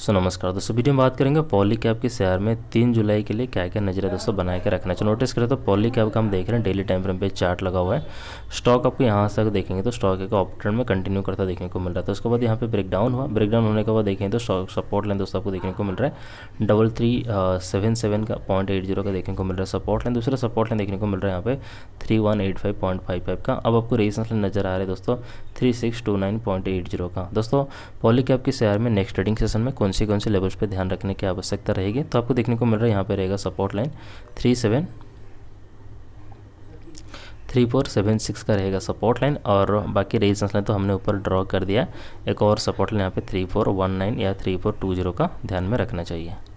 सो नमस्कार दोस्तों वीडियो में बात करेंगे पॉली कैब के शेयर में तीन जुलाई के लिए क्या क्या नजर है दोस्तों बनाए के रखना चाहिए नोटिस करें तो पॉली कैब का हम देख रहे हैं डेली टाइम फ्रेम पे चार्ट लगा हुआ है स्टॉक आपको यहाँ तक देखेंगे तो स्टॉक एक ऑप में कंटिन्यू करता देखने को मिल रहा था तो उसके बाद यहाँ पे ब्रेकडाउन हुआ ब्रेकडाउन होने के बाद देखें तो स्टॉक सपोर्ट लाइन दोस्तों आपको देखने को मिल रहा है डबल थ्री सेवन सेवन का पॉइंट एट जीरो का देखने को मिल रहा है सपोर्ट लाइन दूसरा सपोर्ट लाइन देखने को मिल रहा है यहाँ पे 3185.55 one eight five point five five का अब आपको रेजिस्टेंस नजर आ रहा है दोस्तों three six two nine point eight zero का दोस्तों पॉलीकैप के शेयर में नेक्स्ट ट्रेडिंग सेशन में कौन सी कौन से लेवल्स पर ध्यान रखने की आवश्यकता रहेगी तो आपको देखने को मिल रहा है यहाँ पर रहेगा support line three seven three four seven six का रहेगा सपोर्ट लाइन और बाकी रेजिस्टेंस लाइन तो हमने ऊपर ड्रॉ कर दिया एक और सपोर्ट लाइन यहाँ पे थ्री फोर वन नाइन या थ्री फोर टू जीरो का ध्यान में रखना चाहिए